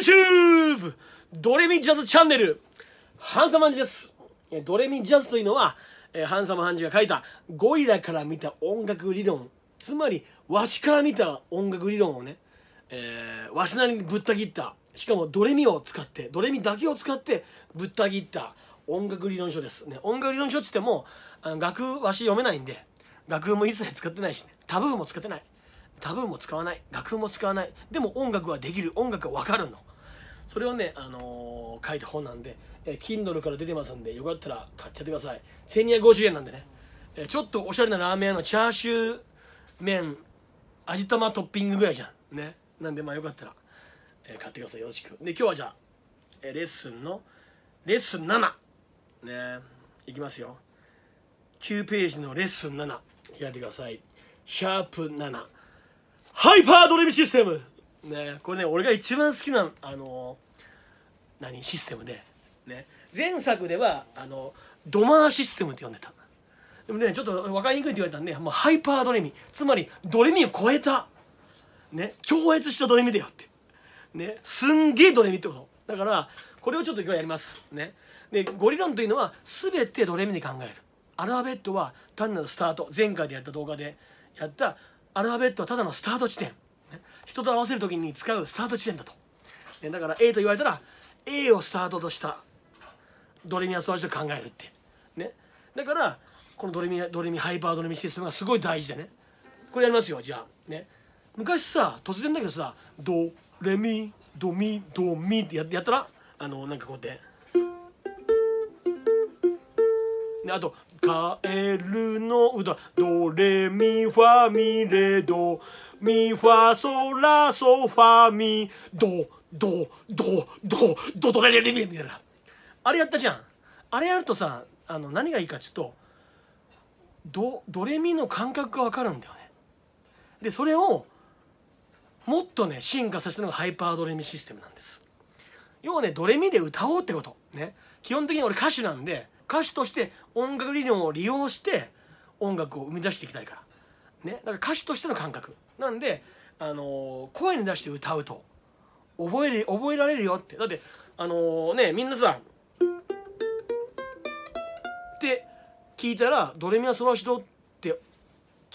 YouTube! ドレミジャズチャンネルハンサムハンジです。ドレミジャズというのは、えー、ハンサムハンジが書いたゴリラから見た音楽理論、つまりわしから見た音楽理論をね、えー、わしなりにぶった切った、しかもドレミを使って、ドレミだけを使ってぶった切った音楽理論書です。ね、音楽理論書って言っても、あの楽わし読めないんで、楽譜も一切使ってないし、ね、タブーも使ってない。タブーも使わない楽譜も使わないでも音楽はできる音楽は分かるのそれをね、あのー、書いた本なんで、えー、Kindle から出てますんでよかったら買っちゃってください1250円なんでね、えー、ちょっとおしゃれなラーメン屋のチャーシュー麺味玉トッピングぐらいじゃんねなんでまあよかったら、えー、買ってくださいよろしくで今日はじゃあ、えー、レッスンのレッスン7ねいきますよ9ページのレッスン7開いてくださいシャープ7ハイパードリームシステムねこれね俺が一番好きなあの何システムで、ね、前作ではあのドマーシステムって呼んでたでもねちょっと分かりにくいって言われたんで、まあ、ハイパードレミつまりドレミを超えた、ね、超越したドレミだよって、ね、すんげえドレミってことだからこれをちょっと今日やりますねでリ理ンというのは全てドレミで考えるアルファベットは単なるスタート前回でやった動画でやったアルファベットはただのスタート地点人と合わせる時に使うスタート地点だとだから A と言われたら A をスタートとしたドレミアスと同じ考えるってねだからこのドレミドレミハイパードレミシステムがすごい大事でねこれやりますよじゃあね昔さ突然だけどさドレミドミドミってやったらあのなんかこうやってあとカエルの歌ドレミファミレドミファソラソファミドドドドドドレレレレみたいなあれやったじゃんあれやるとさあの何がいいかちょっとドドレミの感覚が分かるんだよねでそれをもっとね進化させたのがハイパードレミシステムなんです要はねドレミで歌おうってことね基本的に俺歌手なんで歌手として音楽理論を利用して音楽を生み出していきたいから、ね、だから歌手としての感覚なんで、あの声に出して歌うと覚えれ覚えられるよってだってあのねみんなさって聞いたら「ドレミア・ソラシド」って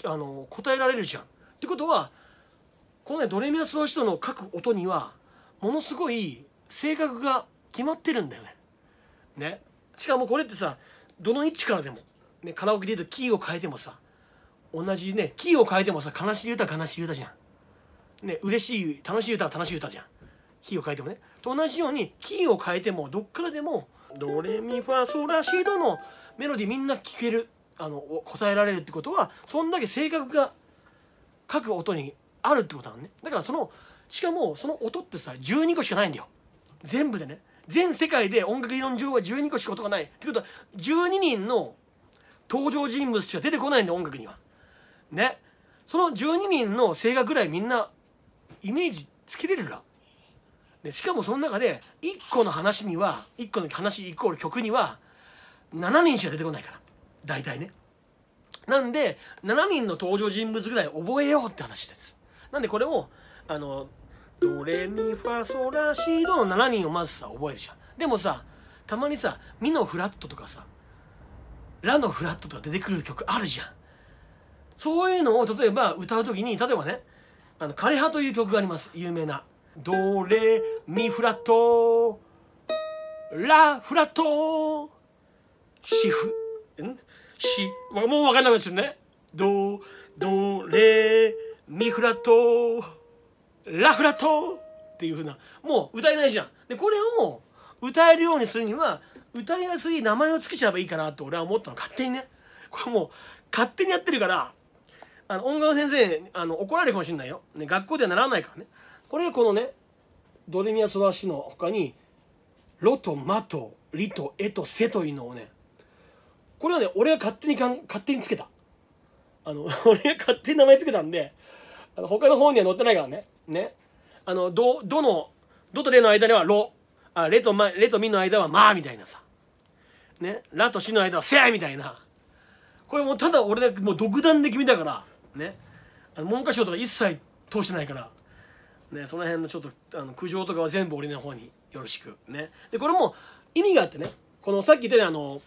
あの答えられるじゃん。ってことはこのねドレミア・ソラシドのく音にはものすごい性格が決まってるんだよね。ねしかもこれってさどの位置からでも、ね、カラオケで言うとキーを変えてもさ同じねキーを変えてもさ悲しい歌悲しい歌じゃん。ね嬉しい楽しい歌は楽しい歌じゃん。キーを変えてもね。と同じようにキーを変えてもどっからでもドレミファソラシドのメロディーみんな聴けるあの答えられるってことはそんだけ性格が各音にあるってことなのね。だからそのしかもその音ってさ12個しかないんだよ。全部でね。全世界で音楽理論上は12個しか音がないってことは12人の登場人物しか出てこないんだ音楽にはねその12人の声楽ぐらいみんなイメージつけれるか。で、しかもその中で1個の話には1個の話イコール曲には7人しか出てこないから大体ねなんで7人の登場人物ぐらい覚えようって話ですなんでこれをあのドレミファソラシドの7人をまずさ覚えるじゃんでもさたまにさミのフラットとかさラのフラットとか出てくる曲あるじゃんそういうのを例えば歌う時に例えばね「あの枯葉」という曲があります有名な「ドレミフラットラフラットシフ」んしもう分かんなくなっちゃうね「ドドレミフラット」ラフラトっていう風な、もう歌えないじゃん。で、これを歌えるようにするには、歌いやすい名前を付けちゃえばいいかなと俺は思ったの。勝手にね。これもう、勝手にやってるから、あの、音楽先生、あの、怒られるかもしんないよ。ね、学校では習わないからね。これがこのね、ドレミア・ソラシの他に、ロとマとリとエとセというのをね、これはね、俺が勝手にかん、勝手につけた。あの、俺が勝手に名前つけたんで、あの、他の本には載ってないからね。ねあのど」どのど」とれ」の間ではろ」あれ」とマレとみ」の間はま」みたいなさねら」とし」の間はせ」みたいなこれもうただ俺もう独断で決めたからねあの文科省とか一切通してないからねその辺のちょっとあの苦情とかは全部俺の方によろしくねでこれも意味があってねこのさっき言ったように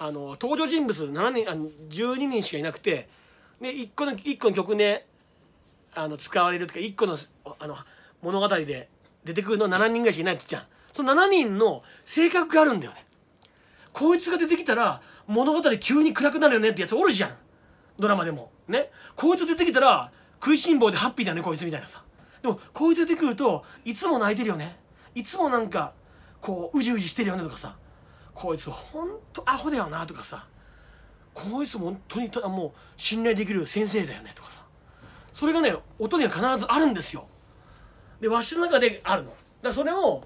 あのあの登場人物7人あの12人しかいなくてで1個の1個の曲ねあの使われるとか1個のあの物語で出てくるの7人ぐらいしかいないってじゃうその7人の性格があるんだよねこいつが出てきたら物語急に暗くなるよねってやつおるじゃんドラマでもねこいつ出てきたら食いしん坊でハッピーだねこいつみたいなさでもこいつ出てくるといつも泣いてるよねいつもなんかこううじうじしてるよねとかさこいつほんとアホだよなとかさこいつ本当にただもう信頼できる先生だよねとかさそれがね音には必ずあるんですよで和紙の中であるのだからそれを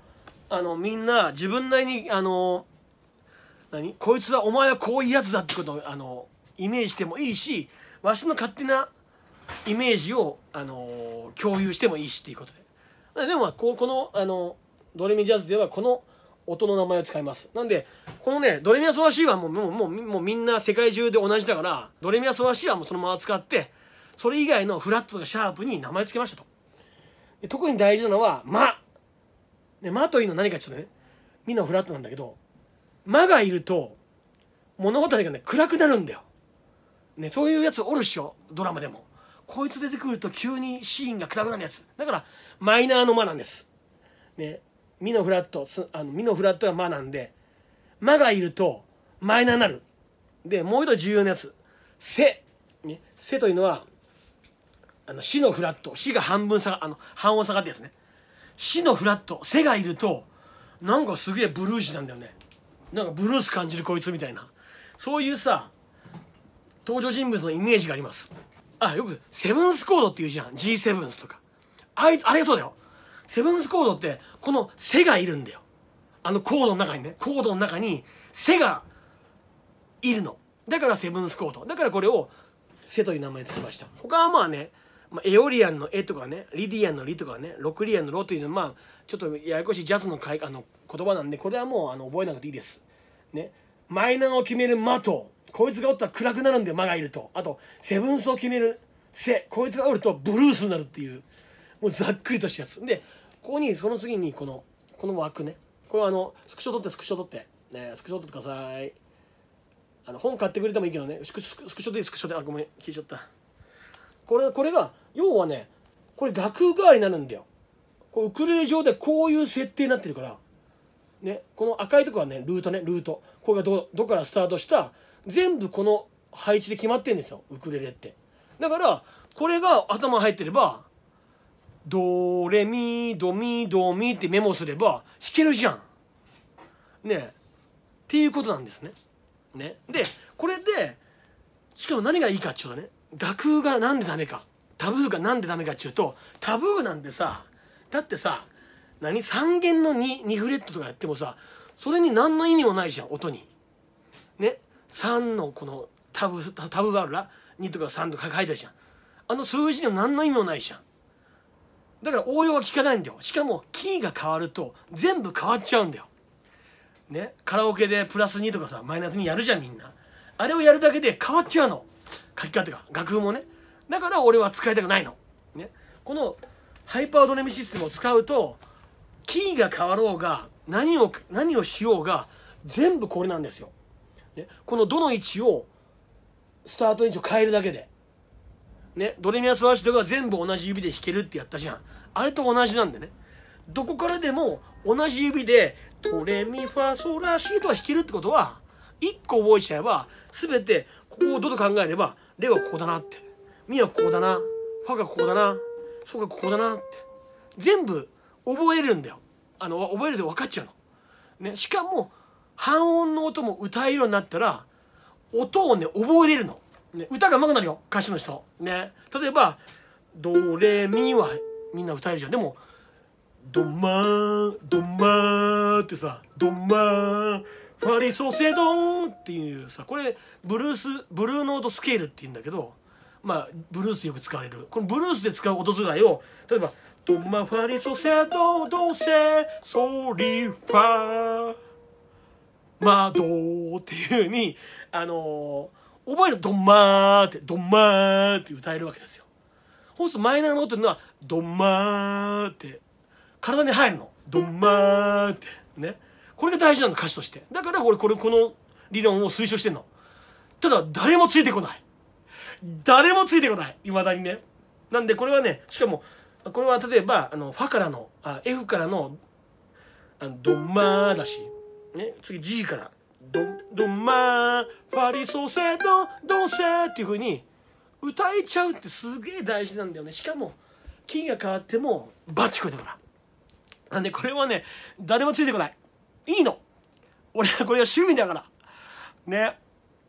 あのみんな自分なりにあの何こいつはお前はこういうやつだってことをあのイメージしてもいいしわしの勝手なイメージをあの共有してもいいしっていうことででもこうこのあのドレミジャズではこの音の名前を使いますなんでこのねドレミアソワシーはもうもうもうもうみんな世界中で同じだからドレミアソワシーはもうそのまま使ってそれ以外のフラットとかシャープに名前付けましたと。特に大事なのは「ま」ね「ま」というのは何かちょっとねみのフラットなんだけど「ま」がいると物語がね暗くなるんだよ。ね、そういうやつおるっしょドラマでも。こいつ出てくると急にシーンが暗くなるやつ。だからマイナーの「ま」なんです。ね「み」のフラットあの「み」のフラットが「ま」なんで「ま」がいるとマイナーになる。でもう一度重要なやつ「せ」ね「せ」というのは「あの、死のフラット、死が半分下が、あの、半音下がってですね。死のフラット、背がいると、なんかすげえブルージなんだよね。なんかブルース感じるこいつみたいな。そういうさ、登場人物のイメージがあります。あ、よく、セブンスコードっていうじゃん。G7 スとか。あいつ、あれそうだよ。セブンスコードって、この背がいるんだよ。あのコードの中にね。コードの中に背がいるの。だからセブンスコード。だからこれを、背という名前つけました。他はまあね、まあ、エオリアンの「エ」とかねリディアンの「リ」とかねロクリアンの「ロ」というのはまあちょっとややこしいジャズの会あの言葉なんでこれはもうあの覚えなくていいです。ね、マイナーを決める「マ」とこいつがおったら暗くなるんで「マ」がいるとあとセブンスを決める「セ」こいつがおるとブルースになるっていうもうざっくりとしたやつ。でここにその次にこのこの枠ねこれあのスクショ撮ってスクショ撮って、ね、スクショ撮ってください。あの本買ってくれてもいいけどねスクショでいいスクショであごめん消えちゃった。これこれが要はねこれ楽譜代わりになるんだよこうウクレレ上でこういう設定になってるからねこの赤いとこはねルートねルートこれがどどからスタートした全部この配置で決まってんですよウクレレってだからこれが頭入ってればドレミドミドミってメモすれば弾けるじゃんねっていうことなんですねねでこれでしかも何がいいかっていうとね学がなんでダメかタブーがなんでダメかっちゅうとタブーなんてさだってさ何3弦の 2, 2フレットとかやってもさそれに何の意味もないじゃん音に。ね3のこのタブタブーがあるら2とか3とか書いてあるじゃん。あの数字にも何の意味もないじゃん。だから応用は効かないんだよ。しかもキーが変わると全部変わっちゃうんだよ。ねカラオケでプラス2とかさマイナス2やるじゃんみんな。あれをやるだけで変わっちゃうの。書き方が楽譜もねだから俺は使いたくないの、ね、このハイパードレミシステムを使うとキーが変わろうが何を何をしようが全部これなんですよ、ね、このどの位置をスタート位置を変えるだけで、ね、ドレミアスワシとか全部同じ指で弾けるってやったじゃんあれと同じなんでねどこからでも同じ指でドレミファソラシとは弾けるってことは1個覚えちゃえば全てここをどと考えればレはここだなってミはここだなファがここだなソがここだなって全部覚えるんだよあの覚えると分かっちゃうの、ね、しかも半音の音も歌えるようになったら音をね覚えれるの、ね、歌が上手くなるよ歌手の人ね例えば「ドレミ」はみんな歌えるじゃんでも「ドマードマー」ってさ「ドマー」「パリソセドン」っていうさこれブルースブルーノートスケールっていうんだけどまあブルースよく使われるこのブルースで使う音遣いを例えば「ドマファリソセドドセソリファマド」っていうふうにあのー、覚える「ドマー」って「ドマー」って歌えるわけですよ。そうするとマイナーの音っていうのは「ドマー」って体に入るの「ドマー」ってね。これが大事なの歌詞としてだから俺これこの理論を推奨してんのただ誰もついてこない誰もついてこないいまだにねなんでこれはねしかもこれは例えばあのファからのあ F からのあのドンマーだし、ね、次 G からドンドンマーファリソセドドンセっていうふうに歌えちゃうってすげえ大事なんだよねしかもキーが変わってもバチこいだからなんでこれはね誰もついてこないいいの俺はこれが趣味だからね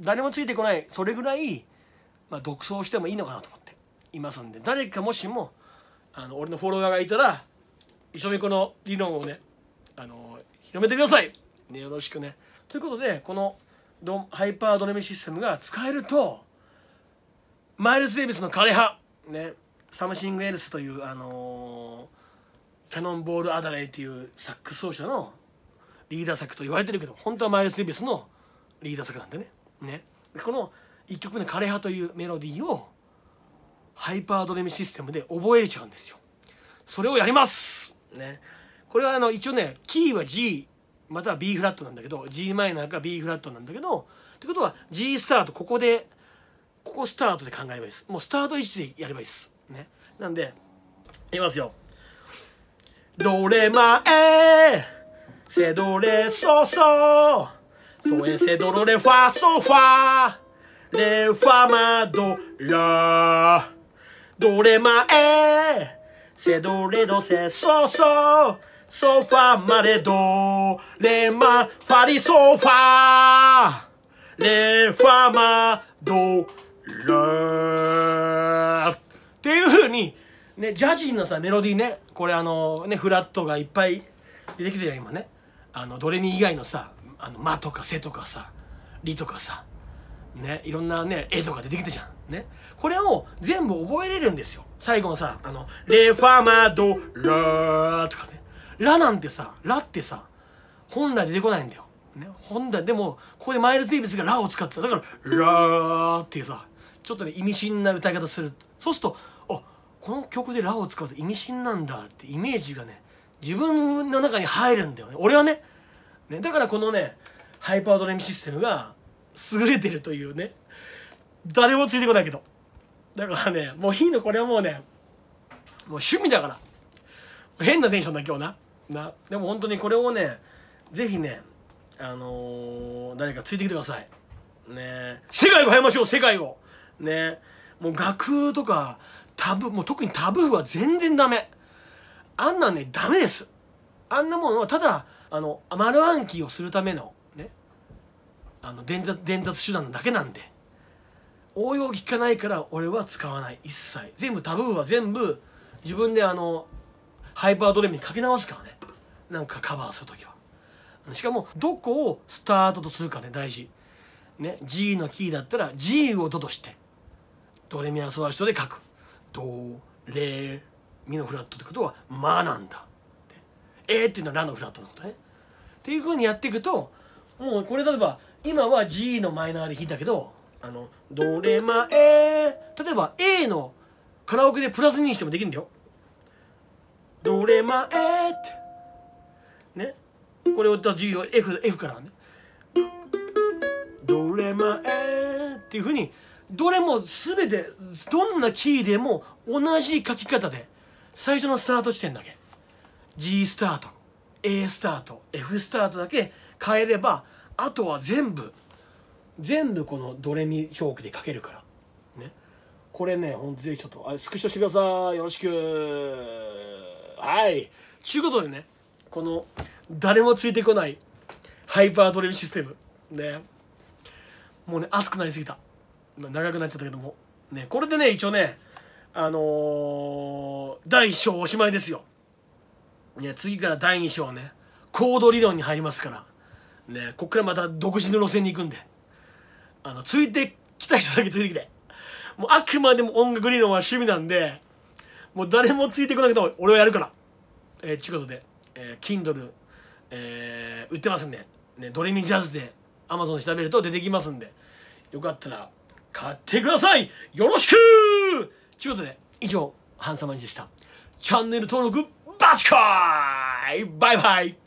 誰もついてこないそれぐらい、まあ、独走してもいいのかなと思っていますんで誰かもしもあの俺のフォロワーがいたら一緒にこの理論をねあの広めてください、ね、よろしくねということでこのドハイパードレミシステムが使えるとマイルス・デイビスの枯葉ねサムシング・エルスというあのー、キャノンボール・アダレイというサックス奏者のリーダー作と言われてるけど本当はマイルス・デビスのリーダー作なんでねねこの1曲目の「枯葉」というメロディーをハイパードレミシステムで覚えちゃうんですよそれをやりますねこれはあの一応ねキーは G または B フラットなんだけど g マイナーか B フラットなんだけどってことは G スタートここでここスタートで考えればいいですもうスタート位置でやればいいですねなんでいきますよ「ドレマエセドレソソソエセドロレファソファレファマドラドレマエセドレドセソソソファマレドレマファリソファレファマドラっていう風にねジャジーなさメロディーねこれあのねフラットがいっぱい出てきてるやん今ねあのドレミ以外のさ「あのま」とか「せ」とかさ「り」とかさねいろんなね「え」とか出てきたじゃんねこれを全部覚えれるんですよ最後のさ「あのレファマドラ」とかね「ラ」なんてさ「ラ」ってさ本来出てこないんだよ、ね、本来でもここでマイルズ・イーブスが「ラ」を使ってただから「ラ」っていうさちょっとね意味深な歌い方するそうするとあこの曲で「ラ」を使うと意味深なんだってイメージがね自分の中に入るんだよね俺はねねだからこのねハイパードレミシステムが優れてるというね誰もついてこないけどだからねもういいのこれはもうねもう趣味だから変なテンションだ今日ななでも本当にこれをねぜひねあのー、誰かついてきてくださいね世界を変えましょう世界をねもう楽とかタブもう特にタブーは全然ダメあんなんねダメですあんなものはただあの丸暗記をするためのねあの伝達伝達手段だけなんで応用聞かないから俺は使わない一切全部タブーは全部自分であのハイパードレミにかけ直すからねなんかカバーする時はしかもどこをスタートとするかね大事ね G のキーだったら G をドとしてドレミアソワシドで書くドレミのフラットってことはマなんだってえっていうのはラのフラットのことねっていうふうにやっていくともうこれ例えば今は G のマイナーで弾いたけどあのドレマエ例えば A のカラオケでプラス2にしてもできるんだよドレマエってねこれを G を F, F からねドレマエっていうふうにどれも全てどんなキーでも同じ書き方で最初のスタート地点だけ G スタート A スタート F スタートだけ変えればあとは全部全部このドレミ表記で書けるからねこれねほんとぜひちょっとあれスクショしてくださいよろしくはいちゅうことでねこの誰もついてこないハイパードレミシステムねもうね熱くなりすぎた長くなっちゃったけどもねこれでね一応ねあのー、第1章おしまいですよ。ね、次から第2章ね、コード理論に入りますから、ね、こっからまた独自の路線に行くんで、あの、ついてきた人だけついてきて、もうあくまでも音楽理論は趣味なんで、もう誰もついてこなくても俺はやるから。えー、ちゅうことで、えー、Kindle、えー、売ってますんで、ね、ドレミジャズで Amazon 調べると出てきますんで、よかったら買ってくださいよろしくちゅうことで、以上、ハンサマジでした。チャンネル登録、バチコイバイバイ